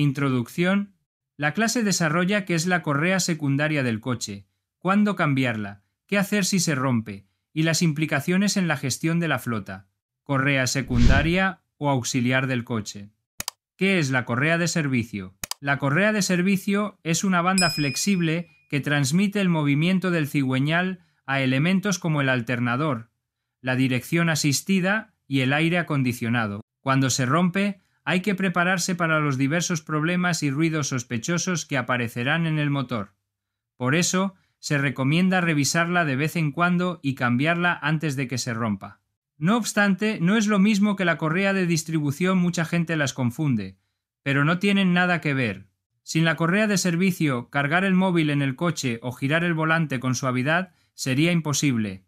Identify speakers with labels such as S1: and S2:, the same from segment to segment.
S1: Introducción. La clase desarrolla qué es la correa secundaria del coche, cuándo cambiarla, qué hacer si se rompe, y las implicaciones en la gestión de la flota. Correa secundaria o auxiliar del coche. ¿Qué es la correa de servicio? La correa de servicio es una banda flexible que transmite el movimiento del cigüeñal a elementos como el alternador, la dirección asistida y el aire acondicionado. Cuando se rompe, hay que prepararse para los diversos problemas y ruidos sospechosos que aparecerán en el motor. Por eso, se recomienda revisarla de vez en cuando y cambiarla antes de que se rompa. No obstante, no es lo mismo que la correa de distribución mucha gente las confunde, pero no tienen nada que ver. Sin la correa de servicio, cargar el móvil en el coche o girar el volante con suavidad sería imposible.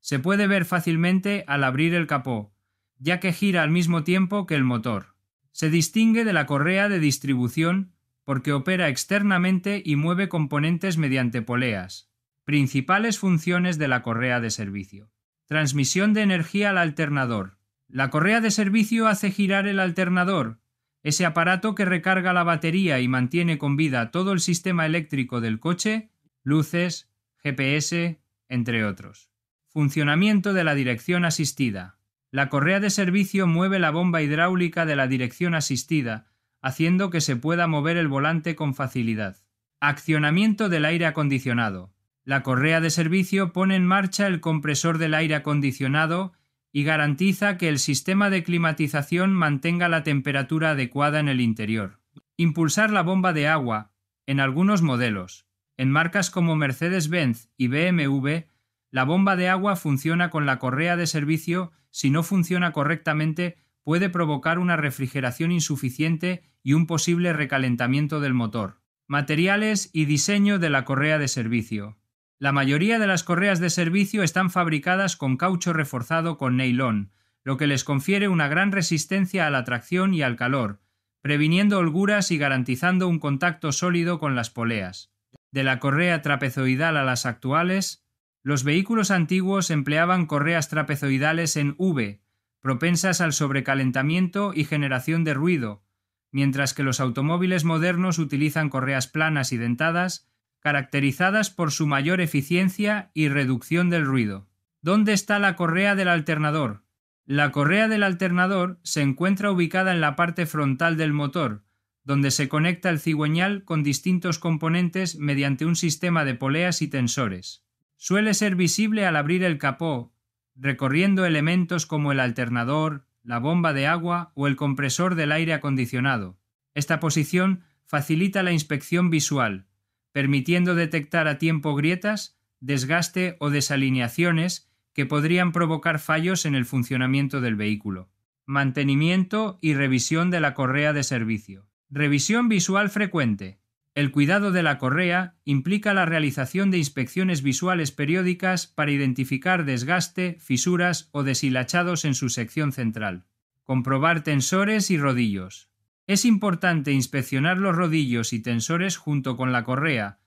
S1: Se puede ver fácilmente al abrir el capó, ya que gira al mismo tiempo que el motor. Se distingue de la correa de distribución porque opera externamente y mueve componentes mediante poleas. Principales funciones de la correa de servicio. Transmisión de energía al alternador. La correa de servicio hace girar el alternador, ese aparato que recarga la batería y mantiene con vida todo el sistema eléctrico del coche, luces, GPS, entre otros. Funcionamiento de la dirección asistida. La correa de servicio mueve la bomba hidráulica de la dirección asistida, haciendo que se pueda mover el volante con facilidad. Accionamiento del aire acondicionado. La correa de servicio pone en marcha el compresor del aire acondicionado y garantiza que el sistema de climatización mantenga la temperatura adecuada en el interior. Impulsar la bomba de agua, en algunos modelos. En marcas como Mercedes-Benz y BMW, la bomba de agua funciona con la correa de servicio si no funciona correctamente, puede provocar una refrigeración insuficiente y un posible recalentamiento del motor. Materiales y diseño de la correa de servicio. La mayoría de las correas de servicio están fabricadas con caucho reforzado con nylon, lo que les confiere una gran resistencia a la tracción y al calor, previniendo holguras y garantizando un contacto sólido con las poleas. De la correa trapezoidal a las actuales, los vehículos antiguos empleaban correas trapezoidales en V, propensas al sobrecalentamiento y generación de ruido, mientras que los automóviles modernos utilizan correas planas y dentadas, caracterizadas por su mayor eficiencia y reducción del ruido. ¿Dónde está la correa del alternador? La correa del alternador se encuentra ubicada en la parte frontal del motor, donde se conecta el cigüeñal con distintos componentes mediante un sistema de poleas y tensores suele ser visible al abrir el capó, recorriendo elementos como el alternador, la bomba de agua o el compresor del aire acondicionado. Esta posición facilita la inspección visual, permitiendo detectar a tiempo grietas, desgaste o desalineaciones que podrían provocar fallos en el funcionamiento del vehículo. Mantenimiento y revisión de la correa de servicio. Revisión visual frecuente. El cuidado de la correa implica la realización de inspecciones visuales periódicas para identificar desgaste, fisuras o deshilachados en su sección central. Comprobar tensores y rodillos. Es importante inspeccionar los rodillos y tensores junto con la correa,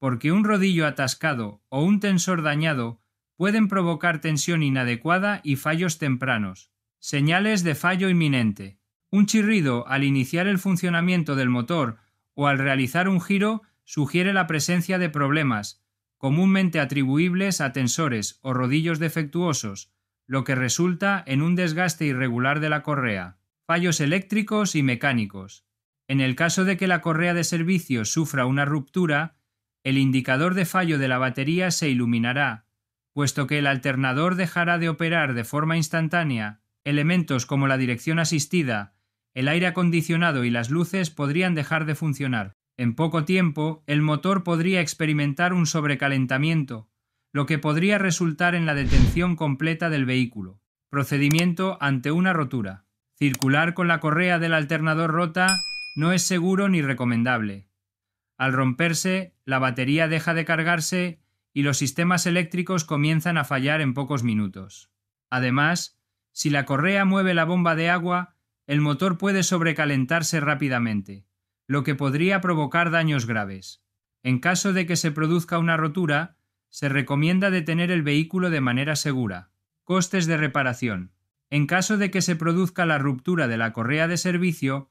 S1: porque un rodillo atascado o un tensor dañado pueden provocar tensión inadecuada y fallos tempranos. Señales de fallo inminente. Un chirrido al iniciar el funcionamiento del motor o al realizar un giro sugiere la presencia de problemas, comúnmente atribuibles a tensores o rodillos defectuosos, lo que resulta en un desgaste irregular de la correa, fallos eléctricos y mecánicos. En el caso de que la correa de servicio sufra una ruptura, el indicador de fallo de la batería se iluminará, puesto que el alternador dejará de operar de forma instantánea, elementos como la dirección asistida, el aire acondicionado y las luces podrían dejar de funcionar. En poco tiempo, el motor podría experimentar un sobrecalentamiento, lo que podría resultar en la detención completa del vehículo. Procedimiento ante una rotura. Circular con la correa del alternador rota no es seguro ni recomendable. Al romperse, la batería deja de cargarse y los sistemas eléctricos comienzan a fallar en pocos minutos. Además, si la correa mueve la bomba de agua, el motor puede sobrecalentarse rápidamente, lo que podría provocar daños graves. En caso de que se produzca una rotura, se recomienda detener el vehículo de manera segura. Costes de reparación. En caso de que se produzca la ruptura de la correa de servicio,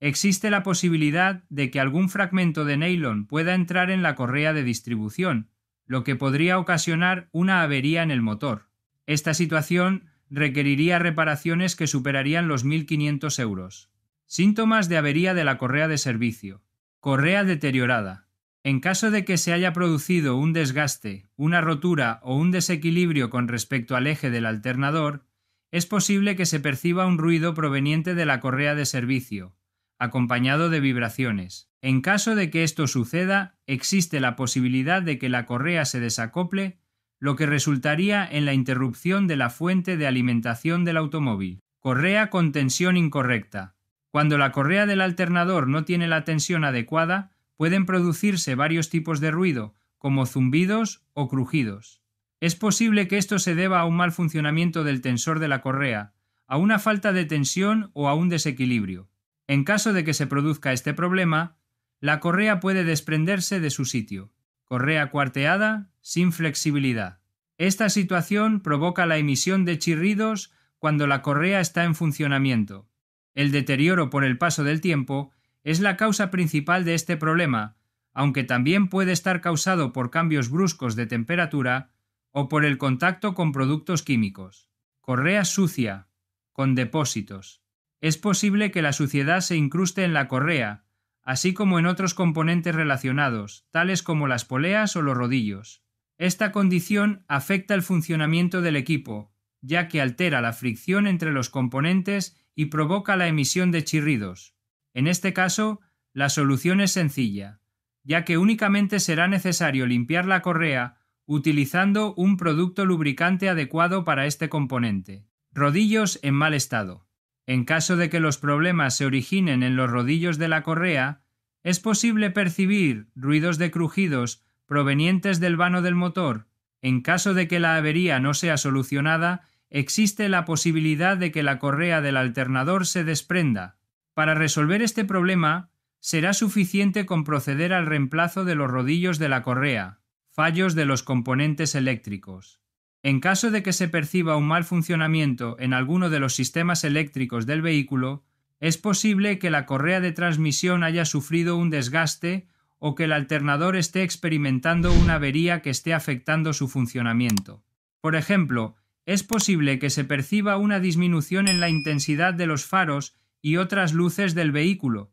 S1: existe la posibilidad de que algún fragmento de nylon pueda entrar en la correa de distribución, lo que podría ocasionar una avería en el motor. Esta situación requeriría reparaciones que superarían los 1.500 euros. Síntomas de avería de la correa de servicio. Correa deteriorada. En caso de que se haya producido un desgaste, una rotura o un desequilibrio con respecto al eje del alternador, es posible que se perciba un ruido proveniente de la correa de servicio, acompañado de vibraciones. En caso de que esto suceda, existe la posibilidad de que la correa se desacople lo que resultaría en la interrupción de la fuente de alimentación del automóvil. Correa con tensión incorrecta. Cuando la correa del alternador no tiene la tensión adecuada, pueden producirse varios tipos de ruido, como zumbidos o crujidos. Es posible que esto se deba a un mal funcionamiento del tensor de la correa, a una falta de tensión o a un desequilibrio. En caso de que se produzca este problema, la correa puede desprenderse de su sitio correa cuarteada, sin flexibilidad. Esta situación provoca la emisión de chirridos cuando la correa está en funcionamiento. El deterioro por el paso del tiempo es la causa principal de este problema, aunque también puede estar causado por cambios bruscos de temperatura o por el contacto con productos químicos. Correa sucia, con depósitos. Es posible que la suciedad se incruste en la correa, así como en otros componentes relacionados, tales como las poleas o los rodillos. Esta condición afecta el funcionamiento del equipo, ya que altera la fricción entre los componentes y provoca la emisión de chirridos. En este caso, la solución es sencilla, ya que únicamente será necesario limpiar la correa utilizando un producto lubricante adecuado para este componente. Rodillos en mal estado. En caso de que los problemas se originen en los rodillos de la correa, es posible percibir ruidos de crujidos provenientes del vano del motor. En caso de que la avería no sea solucionada, existe la posibilidad de que la correa del alternador se desprenda. Para resolver este problema, será suficiente con proceder al reemplazo de los rodillos de la correa, fallos de los componentes eléctricos. En caso de que se perciba un mal funcionamiento en alguno de los sistemas eléctricos del vehículo, es posible que la correa de transmisión haya sufrido un desgaste o que el alternador esté experimentando una avería que esté afectando su funcionamiento. Por ejemplo, es posible que se perciba una disminución en la intensidad de los faros y otras luces del vehículo.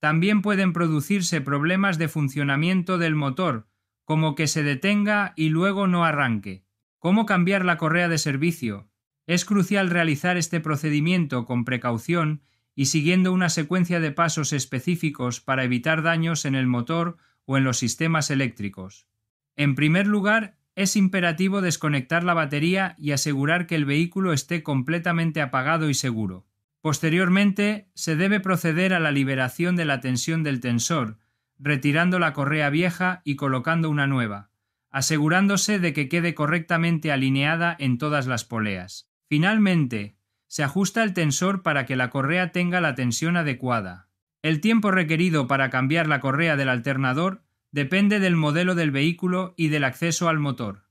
S1: También pueden producirse problemas de funcionamiento del motor, como que se detenga y luego no arranque. ¿Cómo cambiar la correa de servicio? Es crucial realizar este procedimiento con precaución y siguiendo una secuencia de pasos específicos para evitar daños en el motor o en los sistemas eléctricos. En primer lugar, es imperativo desconectar la batería y asegurar que el vehículo esté completamente apagado y seguro. Posteriormente, se debe proceder a la liberación de la tensión del tensor, retirando la correa vieja y colocando una nueva asegurándose de que quede correctamente alineada en todas las poleas. Finalmente, se ajusta el tensor para que la correa tenga la tensión adecuada. El tiempo requerido para cambiar la correa del alternador depende del modelo del vehículo y del acceso al motor.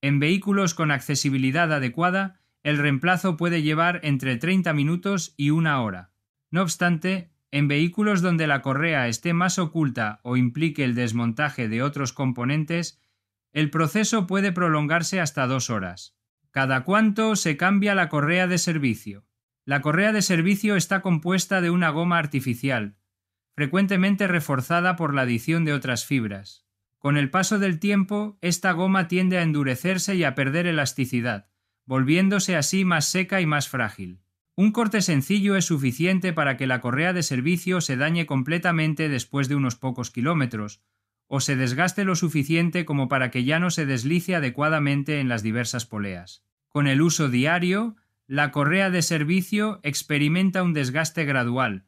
S1: En vehículos con accesibilidad adecuada, el reemplazo puede llevar entre 30 minutos y una hora. No obstante, en vehículos donde la correa esté más oculta o implique el desmontaje de otros componentes, el proceso puede prolongarse hasta dos horas. Cada cuánto se cambia la correa de servicio. La correa de servicio está compuesta de una goma artificial, frecuentemente reforzada por la adición de otras fibras. Con el paso del tiempo, esta goma tiende a endurecerse y a perder elasticidad, volviéndose así más seca y más frágil. Un corte sencillo es suficiente para que la correa de servicio se dañe completamente después de unos pocos kilómetros, o se desgaste lo suficiente como para que ya no se deslice adecuadamente en las diversas poleas. Con el uso diario, la correa de servicio experimenta un desgaste gradual,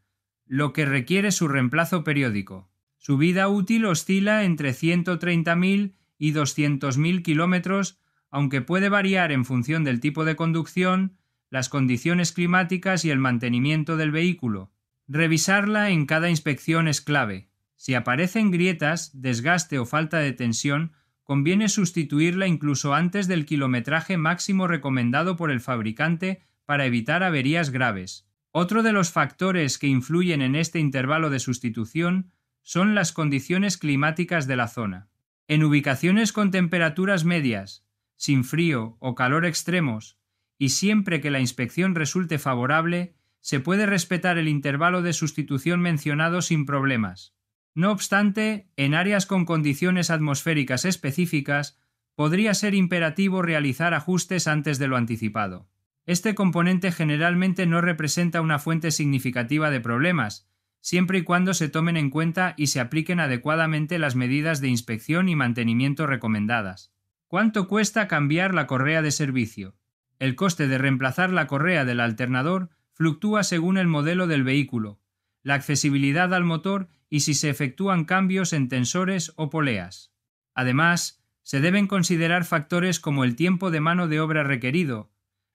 S1: lo que requiere su reemplazo periódico. Su vida útil oscila entre 130.000 y 200.000 kilómetros, aunque puede variar en función del tipo de conducción, las condiciones climáticas y el mantenimiento del vehículo. Revisarla en cada inspección es clave. Si aparecen grietas, desgaste o falta de tensión, conviene sustituirla incluso antes del kilometraje máximo recomendado por el fabricante para evitar averías graves. Otro de los factores que influyen en este intervalo de sustitución son las condiciones climáticas de la zona. En ubicaciones con temperaturas medias, sin frío o calor extremos, y siempre que la inspección resulte favorable, se puede respetar el intervalo de sustitución mencionado sin problemas. No obstante, en áreas con condiciones atmosféricas específicas, podría ser imperativo realizar ajustes antes de lo anticipado. Este componente generalmente no representa una fuente significativa de problemas, siempre y cuando se tomen en cuenta y se apliquen adecuadamente las medidas de inspección y mantenimiento recomendadas. ¿Cuánto cuesta cambiar la correa de servicio? El coste de reemplazar la correa del alternador fluctúa según el modelo del vehículo, la accesibilidad al motor y si se efectúan cambios en tensores o poleas. Además, se deben considerar factores como el tiempo de mano de obra requerido,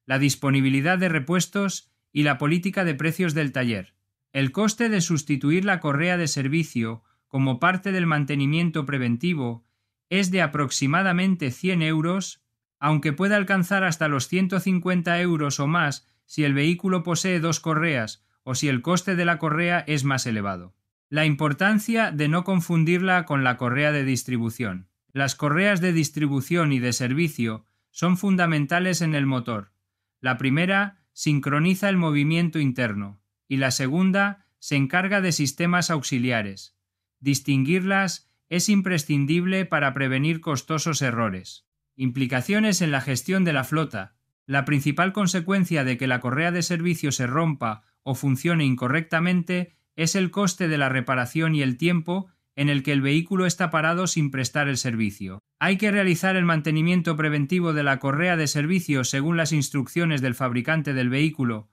S1: la disponibilidad de repuestos y la política de precios del taller. El coste de sustituir la correa de servicio como parte del mantenimiento preventivo es de aproximadamente 100 euros, aunque puede alcanzar hasta los 150 euros o más si el vehículo posee dos correas o si el coste de la correa es más elevado. La importancia de no confundirla con la correa de distribución. Las correas de distribución y de servicio son fundamentales en el motor. La primera sincroniza el movimiento interno y la segunda se encarga de sistemas auxiliares. Distinguirlas es imprescindible para prevenir costosos errores. Implicaciones en la gestión de la flota. La principal consecuencia de que la correa de servicio se rompa o funcione incorrectamente es el coste de la reparación y el tiempo en el que el vehículo está parado sin prestar el servicio. Hay que realizar el mantenimiento preventivo de la correa de servicio según las instrucciones del fabricante del vehículo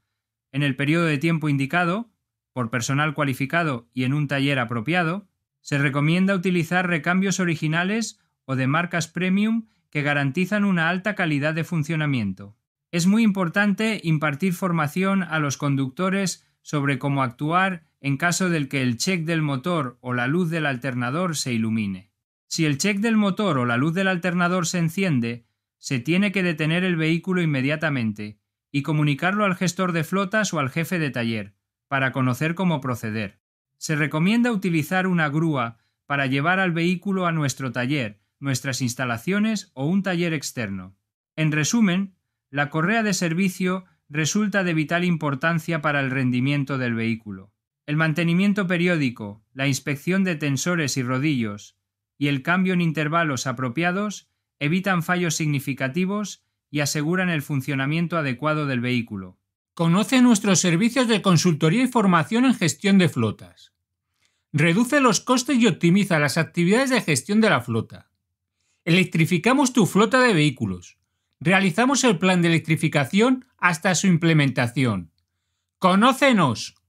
S1: en el periodo de tiempo indicado, por personal cualificado y en un taller apropiado. Se recomienda utilizar recambios originales o de marcas premium que garantizan una alta calidad de funcionamiento. Es muy importante impartir formación a los conductores sobre cómo actuar en caso del que el check del motor o la luz del alternador se ilumine. Si el check del motor o la luz del alternador se enciende, se tiene que detener el vehículo inmediatamente y comunicarlo al gestor de flotas o al jefe de taller, para conocer cómo proceder. Se recomienda utilizar una grúa para llevar al vehículo a nuestro taller, nuestras instalaciones o un taller externo. En resumen, la correa de servicio resulta de vital importancia para el rendimiento del vehículo. El mantenimiento periódico, la inspección de tensores y rodillos y el cambio en intervalos apropiados evitan fallos significativos y aseguran el funcionamiento adecuado del vehículo. Conoce nuestros servicios de consultoría y formación en gestión de flotas. Reduce los costes y optimiza las actividades de gestión de la flota. Electrificamos tu flota de vehículos realizamos el plan de electrificación hasta su implementación. ¡Conócenos!